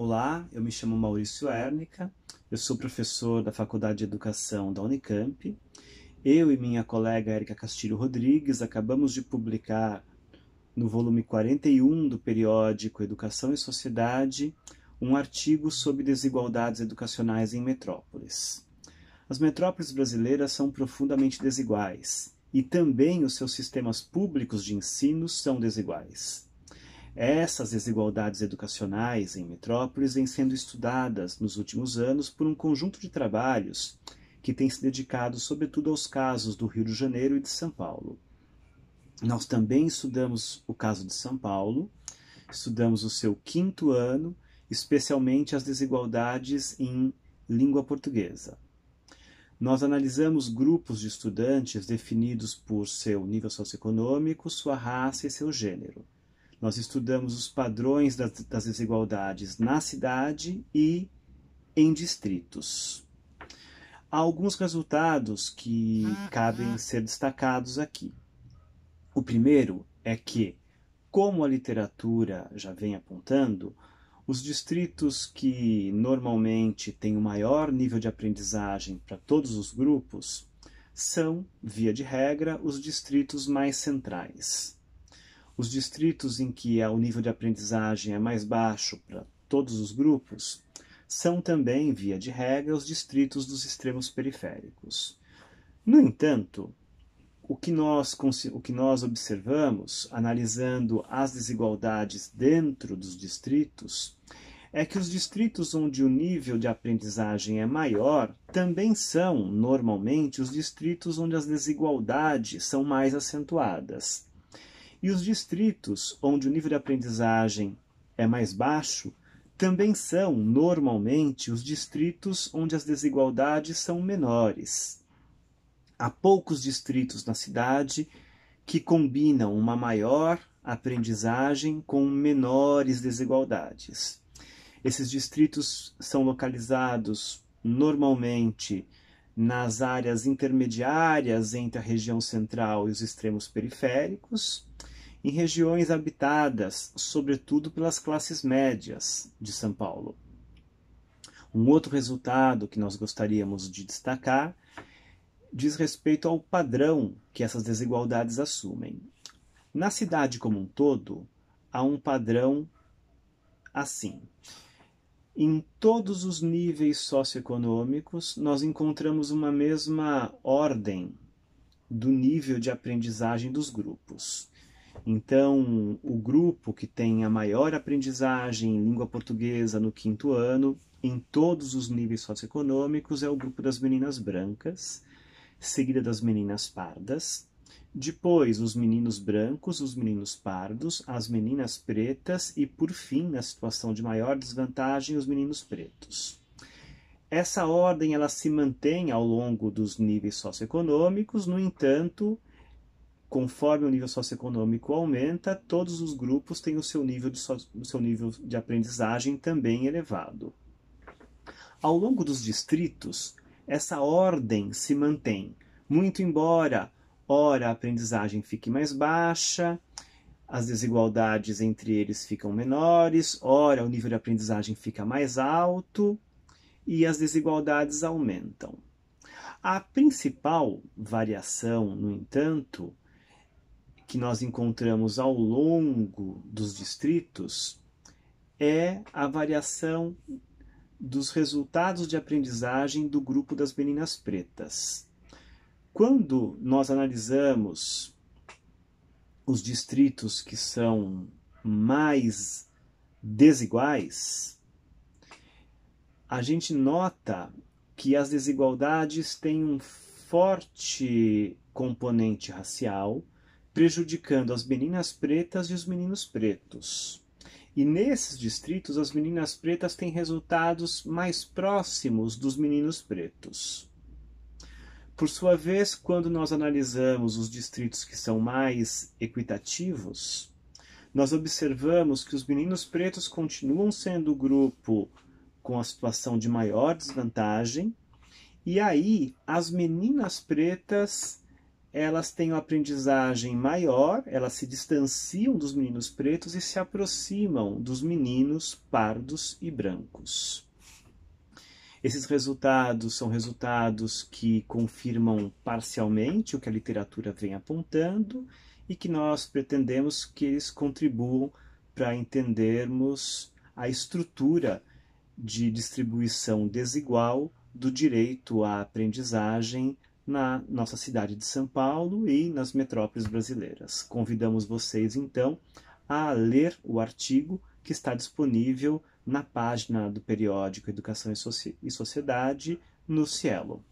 Olá, eu me chamo Maurício Ernica, eu sou professor da Faculdade de Educação da Unicamp. Eu e minha colega Erica Castilho Rodrigues acabamos de publicar no volume 41 do periódico Educação e Sociedade um artigo sobre desigualdades educacionais em metrópoles. As metrópoles brasileiras são profundamente desiguais e também os seus sistemas públicos de ensino são desiguais. Essas desigualdades educacionais em metrópoles vêm sendo estudadas nos últimos anos por um conjunto de trabalhos que tem se dedicado sobretudo aos casos do Rio de Janeiro e de São Paulo. Nós também estudamos o caso de São Paulo, estudamos o seu quinto ano, especialmente as desigualdades em língua portuguesa. Nós analisamos grupos de estudantes definidos por seu nível socioeconômico, sua raça e seu gênero. Nós estudamos os padrões das, das desigualdades na cidade e em distritos. Há alguns resultados que uhum. cabem ser destacados aqui. O primeiro é que, como a literatura já vem apontando, os distritos que normalmente têm o maior nível de aprendizagem para todos os grupos são, via de regra, os distritos mais centrais os distritos em que o nível de aprendizagem é mais baixo para todos os grupos são também, via de regra, os distritos dos extremos periféricos. No entanto, o que nós, o que nós observamos, analisando as desigualdades dentro dos distritos, é que os distritos onde o nível de aprendizagem é maior também são, normalmente, os distritos onde as desigualdades são mais acentuadas. E os distritos onde o nível de aprendizagem é mais baixo também são, normalmente, os distritos onde as desigualdades são menores. Há poucos distritos na cidade que combinam uma maior aprendizagem com menores desigualdades. Esses distritos são localizados normalmente nas áreas intermediárias entre a região central e os extremos periféricos, em regiões habitadas, sobretudo pelas classes médias de São Paulo. Um outro resultado que nós gostaríamos de destacar diz respeito ao padrão que essas desigualdades assumem. Na cidade como um todo, há um padrão assim. Em todos os níveis socioeconômicos, nós encontramos uma mesma ordem do nível de aprendizagem dos grupos. Então, o grupo que tem a maior aprendizagem em língua portuguesa no quinto ano, em todos os níveis socioeconômicos, é o grupo das meninas brancas, seguida das meninas pardas. Depois, os meninos brancos, os meninos pardos, as meninas pretas e, por fim, na situação de maior desvantagem, os meninos pretos. Essa ordem ela se mantém ao longo dos níveis socioeconômicos, no entanto, Conforme o nível socioeconômico aumenta, todos os grupos têm o seu nível de, so seu nível de aprendizagem também elevado. Ao longo dos distritos, essa ordem se mantém, muito embora ora a aprendizagem fique mais baixa, as desigualdades entre eles ficam menores, ora o nível de aprendizagem fica mais alto e as desigualdades aumentam. A principal variação, no entanto, que nós encontramos ao longo dos distritos é a variação dos resultados de aprendizagem do grupo das meninas pretas. Quando nós analisamos os distritos que são mais desiguais, a gente nota que as desigualdades têm um forte componente racial, prejudicando as meninas pretas e os meninos pretos. E nesses distritos, as meninas pretas têm resultados mais próximos dos meninos pretos. Por sua vez, quando nós analisamos os distritos que são mais equitativos, nós observamos que os meninos pretos continuam sendo o grupo com a situação de maior desvantagem, e aí as meninas pretas elas têm uma aprendizagem maior, elas se distanciam dos meninos pretos e se aproximam dos meninos pardos e brancos. Esses resultados são resultados que confirmam parcialmente o que a literatura vem apontando e que nós pretendemos que eles contribuam para entendermos a estrutura de distribuição desigual do direito à aprendizagem na nossa cidade de São Paulo e nas metrópoles brasileiras. Convidamos vocês então a ler o artigo que está disponível na página do periódico Educação e, Sociedade no Cielo.